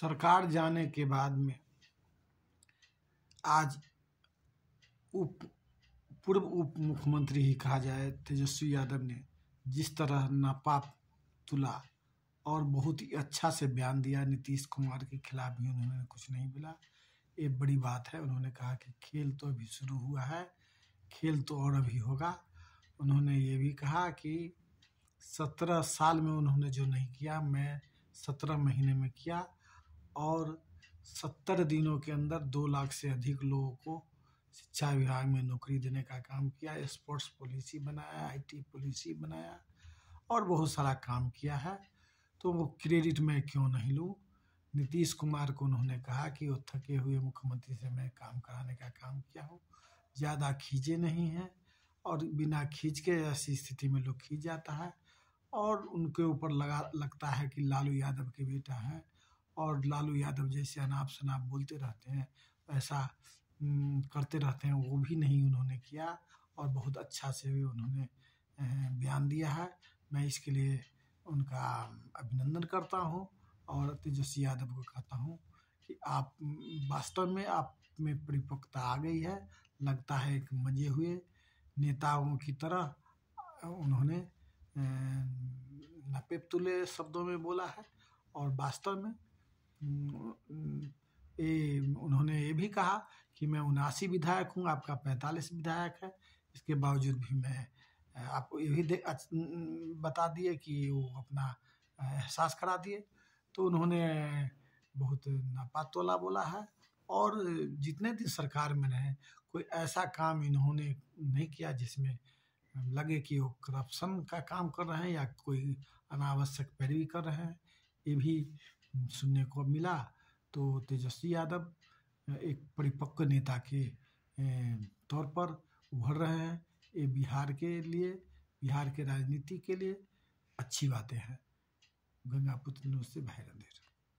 सरकार जाने के बाद में आज उप पूर्व उप मुख्यमंत्री ही कहा जाए तेजस्वी यादव ने जिस तरह नापाप तुला और बहुत ही अच्छा से बयान दिया नीतीश कुमार के खिलाफ भी उन्होंने कुछ नहीं बोला ये बड़ी बात है उन्होंने कहा कि खेल तो अभी शुरू हुआ है खेल तो और अभी होगा उन्होंने ये भी कहा कि सत्रह साल में उन्होंने जो नहीं किया मैं सत्रह महीने में किया और सत्तर दिनों के अंदर दो लाख से अधिक लोगों को शिक्षा विभाग में नौकरी देने का काम किया स्पोर्ट्स पॉलिसी बनाया आईटी पॉलिसी बनाया और बहुत सारा काम किया है तो वो क्रेडिट मैं क्यों नहीं लूँ नीतीश कुमार को उन्होंने कहा कि वो थके हुए मुख्यमंत्री से मैं काम कराने का काम किया हूँ ज़्यादा खींचे नहीं हैं और बिना खींच के ऐसी स्थिति में लोग खींच जाता है और उनके ऊपर लगा लगता है कि लालू यादव के बेटा हैं और लालू यादव जैसे अनाप शनाप बोलते रहते हैं ऐसा करते रहते हैं वो भी नहीं उन्होंने किया और बहुत अच्छा से भी उन्होंने बयान दिया है मैं इसके लिए उनका अभिनंदन करता हूँ और तेजस्वी यादव को कहता हूँ कि आप वास्तव में आप में परिपक्वता आ गई है लगता है एक मजे हुए नेताओं की तरह उन्होंने नपेप तुले शब्दों में बोला है और वास्तव में हम्म, ए, उन्होंने ये भी कहा कि मैं उनासी विधायक हूँ आपका पैंतालीस विधायक है इसके बावजूद भी मैं आपको ये भी बता दिए कि वो अपना एहसास करा दिए तो उन्होंने बहुत नापातोला बोला है और जितने दिन सरकार में रहे कोई ऐसा काम इन्होंने नहीं किया जिसमें लगे कि वो करप्शन का काम कर रहे हैं या कोई अनावश्यक पैरवी कर रहे हैं ये भी सुनने को मिला तो तेजस्वी यादव एक परिपक्व नेता के तौर पर उभर रहे हैं ये बिहार के लिए बिहार के राजनीति के लिए अच्छी बातें हैं गंगा पुत्र ने उससे भैरव